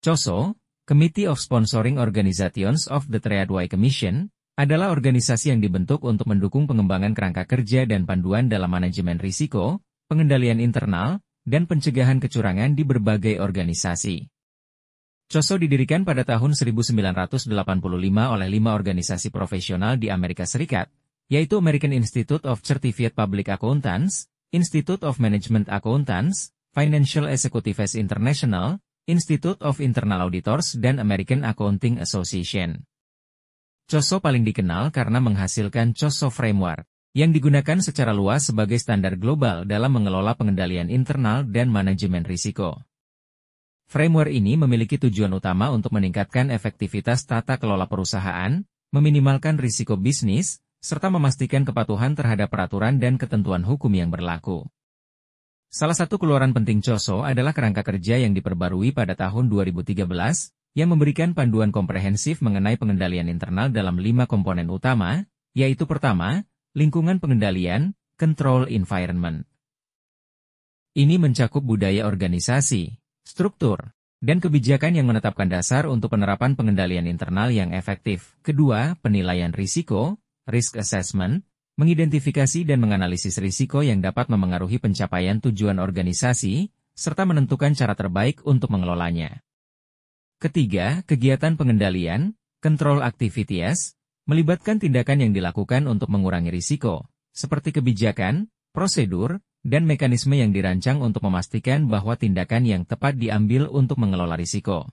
COSO, Committee of Sponsoring Organizations of the Triadway Commission, adalah organisasi yang dibentuk untuk mendukung pengembangan kerangka kerja dan panduan dalam manajemen risiko, pengendalian internal, dan pencegahan kecurangan di berbagai organisasi. COSO didirikan pada tahun 1985 oleh lima organisasi profesional di Amerika Serikat, yaitu American Institute of Certified Public Accountants, Institute of Management Accountants, Financial Executives International, Institute of Internal Auditors dan American Accounting Association. COSO paling dikenal karena menghasilkan COSO Framework, yang digunakan secara luas sebagai standar global dalam mengelola pengendalian internal dan manajemen risiko. Framework ini memiliki tujuan utama untuk meningkatkan efektivitas tata kelola perusahaan, meminimalkan risiko bisnis, serta memastikan kepatuhan terhadap peraturan dan ketentuan hukum yang berlaku. Salah satu keluaran penting COSO adalah kerangka kerja yang diperbarui pada tahun 2013, yang memberikan panduan komprehensif mengenai pengendalian internal dalam lima komponen utama, yaitu pertama, lingkungan pengendalian, control environment. Ini mencakup budaya organisasi, struktur, dan kebijakan yang menetapkan dasar untuk penerapan pengendalian internal yang efektif. Kedua, penilaian risiko, risk assessment, mengidentifikasi dan menganalisis risiko yang dapat memengaruhi pencapaian tujuan organisasi, serta menentukan cara terbaik untuk mengelolanya. Ketiga, kegiatan pengendalian, control activities, melibatkan tindakan yang dilakukan untuk mengurangi risiko, seperti kebijakan, prosedur, dan mekanisme yang dirancang untuk memastikan bahwa tindakan yang tepat diambil untuk mengelola risiko.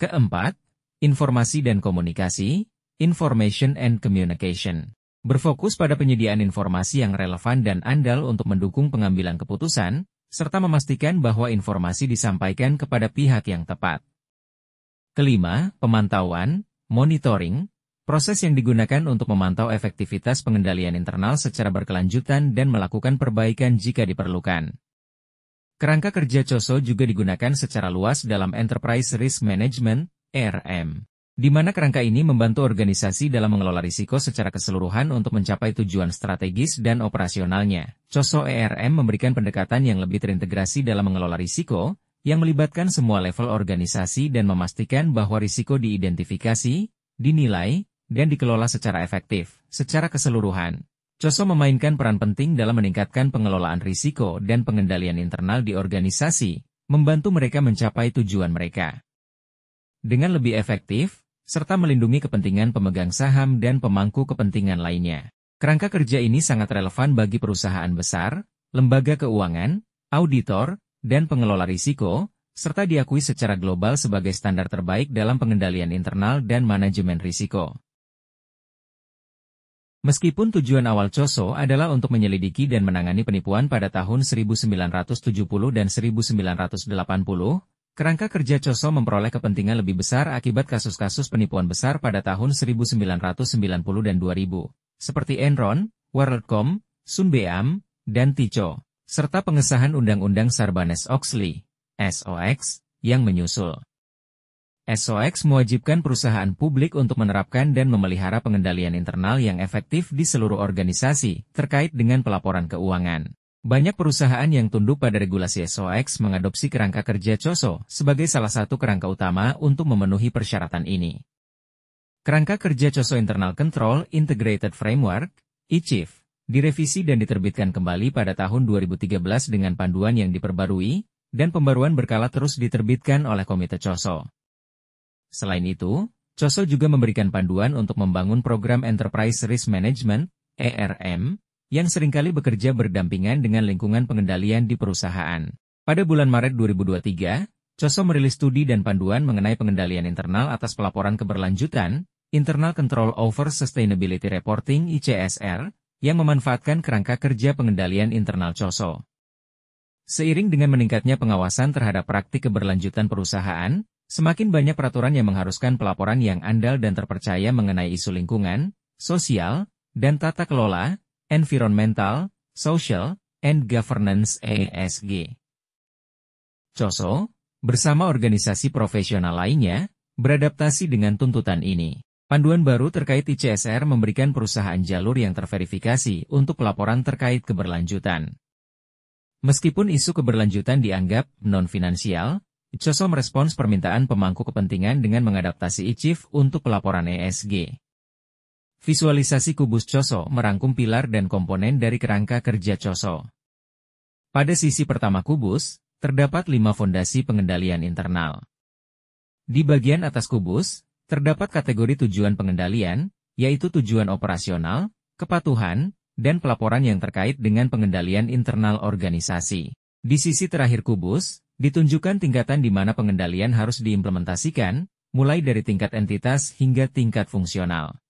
Keempat, informasi dan komunikasi, information and communication. Berfokus pada penyediaan informasi yang relevan dan andal untuk mendukung pengambilan keputusan, serta memastikan bahwa informasi disampaikan kepada pihak yang tepat. Kelima, pemantauan, monitoring, proses yang digunakan untuk memantau efektivitas pengendalian internal secara berkelanjutan dan melakukan perbaikan jika diperlukan. Kerangka kerja COSO juga digunakan secara luas dalam Enterprise Risk Management, RM di mana kerangka ini membantu organisasi dalam mengelola risiko secara keseluruhan untuk mencapai tujuan strategis dan operasionalnya. COSO ERM memberikan pendekatan yang lebih terintegrasi dalam mengelola risiko, yang melibatkan semua level organisasi dan memastikan bahwa risiko diidentifikasi, dinilai, dan dikelola secara efektif, secara keseluruhan. COSO memainkan peran penting dalam meningkatkan pengelolaan risiko dan pengendalian internal di organisasi, membantu mereka mencapai tujuan mereka. Dengan lebih efektif, serta melindungi kepentingan pemegang saham dan pemangku kepentingan lainnya. Kerangka kerja ini sangat relevan bagi perusahaan besar, lembaga keuangan, auditor, dan pengelola risiko, serta diakui secara global sebagai standar terbaik dalam pengendalian internal dan manajemen risiko. Meskipun tujuan awal COSO adalah untuk menyelidiki dan menangani penipuan pada tahun 1970 dan 1980, Kerangka kerja Coso memperoleh kepentingan lebih besar akibat kasus-kasus penipuan besar pada tahun 1990 dan 2000, seperti Enron, WorldCom, Sunbeam, dan Tico, serta pengesahan Undang-Undang Sarbanes-Oxley, SOX, yang menyusul. SOX mewajibkan perusahaan publik untuk menerapkan dan memelihara pengendalian internal yang efektif di seluruh organisasi terkait dengan pelaporan keuangan. Banyak perusahaan yang tunduk pada regulasi SOX mengadopsi kerangka kerja COSO sebagai salah satu kerangka utama untuk memenuhi persyaratan ini. Kerangka kerja COSO Internal Control Integrated Framework, ICIF, direvisi dan diterbitkan kembali pada tahun 2013 dengan panduan yang diperbarui, dan pembaruan berkala terus diterbitkan oleh Komite COSO. Selain itu, COSO juga memberikan panduan untuk membangun program Enterprise Risk Management, ERM, yang seringkali bekerja berdampingan dengan lingkungan pengendalian di perusahaan. Pada bulan Maret 2023, COSO merilis studi dan panduan mengenai pengendalian internal atas pelaporan keberlanjutan, Internal Control Over Sustainability Reporting ICSR, yang memanfaatkan kerangka kerja pengendalian internal COSO. Seiring dengan meningkatnya pengawasan terhadap praktik keberlanjutan perusahaan, semakin banyak peraturan yang mengharuskan pelaporan yang andal dan terpercaya mengenai isu lingkungan, sosial, dan tata kelola, Environmental, Social, and Governance ESG. COSO, bersama organisasi profesional lainnya, beradaptasi dengan tuntutan ini. Panduan baru terkait ICSR memberikan perusahaan jalur yang terverifikasi untuk laporan terkait keberlanjutan. Meskipun isu keberlanjutan dianggap non-finansial, COSO merespons permintaan pemangku kepentingan dengan mengadaptasi ICIF untuk pelaporan ESG. Visualisasi kubus COSO merangkum pilar dan komponen dari kerangka kerja COSO. Pada sisi pertama kubus, terdapat lima fondasi pengendalian internal. Di bagian atas kubus, terdapat kategori tujuan pengendalian, yaitu tujuan operasional, kepatuhan, dan pelaporan yang terkait dengan pengendalian internal organisasi. Di sisi terakhir kubus, ditunjukkan tingkatan di mana pengendalian harus diimplementasikan, mulai dari tingkat entitas hingga tingkat fungsional.